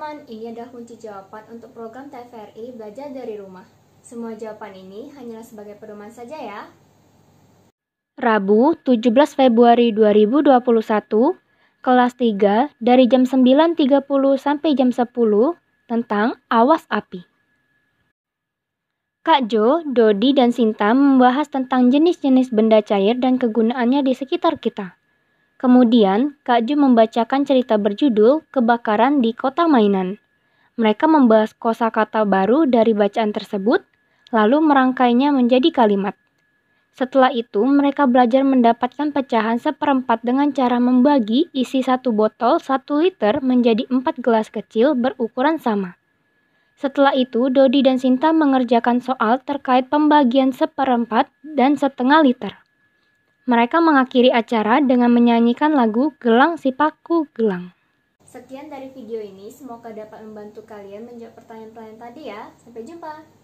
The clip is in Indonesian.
teman-teman, ini adalah kunci jawaban untuk program TVRI Belajar dari Rumah. Semua jawaban ini hanyalah sebagai pedoman saja ya. Rabu, 17 Februari 2021, kelas 3 dari jam 9.30 sampai jam 10 tentang awas api. Kak Jo, Dodi, dan Sinta membahas tentang jenis-jenis benda cair dan kegunaannya di sekitar kita. Kemudian, Kak Ju membacakan cerita berjudul Kebakaran di Kota Mainan. Mereka membahas kosakata baru dari bacaan tersebut, lalu merangkainya menjadi kalimat. Setelah itu, mereka belajar mendapatkan pecahan seperempat dengan cara membagi isi satu botol satu liter menjadi empat gelas kecil berukuran sama. Setelah itu, Dodi dan Sinta mengerjakan soal terkait pembagian seperempat dan setengah liter. Mereka mengakhiri acara dengan menyanyikan lagu Gelang Sipaku Gelang. Sekian dari video ini, semoga dapat membantu kalian menjawab pertanyaan-pertanyaan tadi ya. Sampai jumpa!